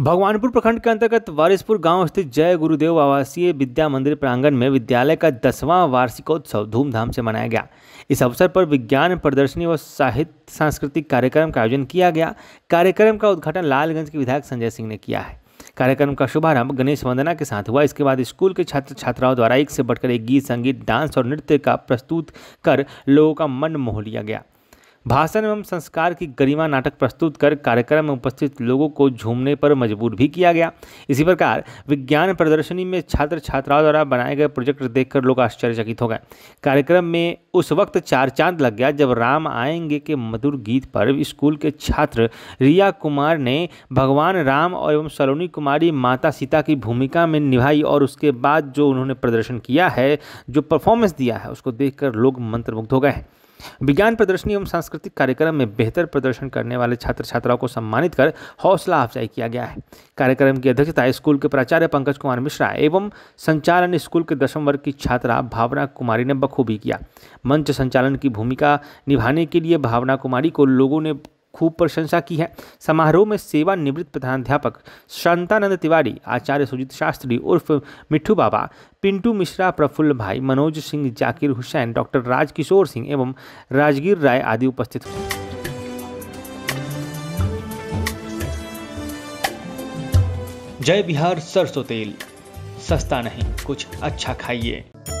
भगवानपुर प्रखंड के अंतर्गत वारिसपुर गांव स्थित जय गुरुदेव आवासीय विद्या मंदिर प्रांगण में विद्यालय का दसवां वार्षिकोत्सव धूमधाम से मनाया गया इस अवसर पर विज्ञान प्रदर्शनी व साहित्य सांस्कृतिक कार्यक्रम का आयोजन किया गया कार्यक्रम का उद्घाटन लालगंज के विधायक संजय सिंह ने किया है कार्यक्रम का शुभारंभ गणेश वंदना के साथ हुआ इसके बाद स्कूल के छात्र छात्राओं द्वारा एक से बढ़कर एक गीत संगीत डांस और नृत्य का प्रस्तुत कर लोगों का मन मोह लिया गया भाषण एवं संस्कार की गरिमा नाटक प्रस्तुत कर कार्यक्रम में उपस्थित लोगों को झूमने पर मजबूर भी किया गया इसी प्रकार विज्ञान प्रदर्शनी में छात्र छात्राओं द्वारा बनाए गए प्रोजेक्ट देखकर लोग आश्चर्यचकित हो गए कार्यक्रम में उस वक्त चार चांद लग गया जब राम आएंगे के मधुर गीत पर स्कूल के छात्र रिया कुमार ने भगवान राम और एवं सलोनी कुमारी माता सीता की भूमिका में निभाई और उसके बाद जो उन्होंने प्रदर्शन किया है जो परफॉर्मेंस दिया है उसको देखकर लोग मंत्रमुग्ध हो गए हैं विज्ञान प्रदर्शनी एवं सांस्कृतिक कार्यक्रम में बेहतर प्रदर्शन करने वाले छात्र छात्राओं को सम्मानित कर हौसला अफजाई किया गया है कार्यक्रम की अध्यक्षता स्कूल के प्राचार्य पंकज कुमार मिश्रा एवं संचालन स्कूल के दशम वर्ग की छात्रा भावना कुमारी ने बखूबी किया मंच संचालन की भूमिका निभाने के लिए भावना कुमारी को लोगों ने खूब प्रशंसा की है समारोह में सेवानिवृत्त प्रधानाध्यापक शांतानंद तिवारी आचार्य सुजीत शास्त्री उर्फ मिठू बाबा पिंटू मिश्रा प्रफुल्ल भाई मनोज सिंह जाकिर हुसैन डॉक्टर राजकिशोर सिंह एवं राजगीर राय आदि उपस्थित हुए जय बिहार सरसों तेल सस्ता नहीं कुछ अच्छा खाइए